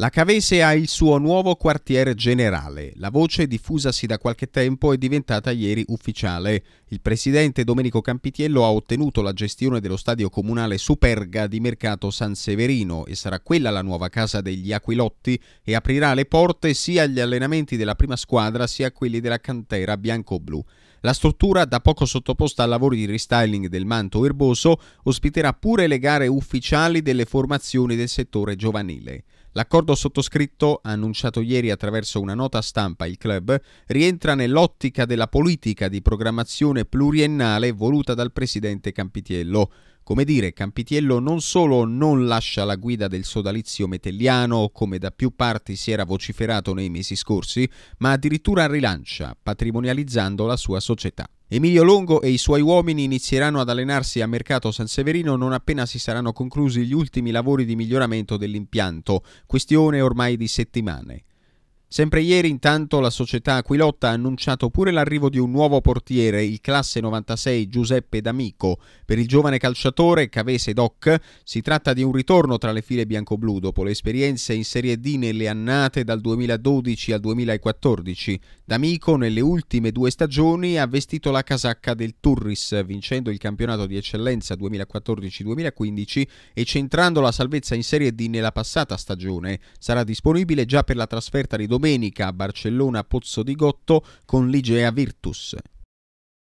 La Cavese ha il suo nuovo quartier generale. La voce diffusasi da qualche tempo è diventata ieri ufficiale. Il presidente Domenico Campitiello ha ottenuto la gestione dello stadio comunale Superga di Mercato San Severino e sarà quella la nuova casa degli Aquilotti e aprirà le porte sia agli allenamenti della prima squadra sia a quelli della cantera bianco-blu. La struttura, da poco sottoposta a lavori di restyling del manto erboso, ospiterà pure le gare ufficiali delle formazioni del settore giovanile. L'accordo l'accordo sottoscritto, annunciato ieri attraverso una nota stampa il club, rientra nell'ottica della politica di programmazione pluriennale voluta dal presidente Campitiello. Come dire, Campitiello non solo non lascia la guida del sodalizio metelliano, come da più parti si era vociferato nei mesi scorsi, ma addirittura rilancia, patrimonializzando la sua società. Emilio Longo e i suoi uomini inizieranno ad allenarsi a Mercato San Severino non appena si saranno conclusi gli ultimi lavori di miglioramento dell'impianto, questione ormai di settimane. Sempre ieri intanto la società Aquilotta ha annunciato pure l'arrivo di un nuovo portiere, il classe 96 Giuseppe D'Amico. Per il giovane calciatore Cavese Doc si tratta di un ritorno tra le file bianco-blu dopo le esperienze in Serie D nelle annate dal 2012 al 2014. D'Amico nelle ultime due stagioni ha vestito la casacca del Turris vincendo il campionato di eccellenza 2014-2015 e centrando la salvezza in Serie D nella passata stagione. Sarà disponibile già per la trasferta di domenica domenica Barcellona Pozzo di Gotto con l'Igea Virtus.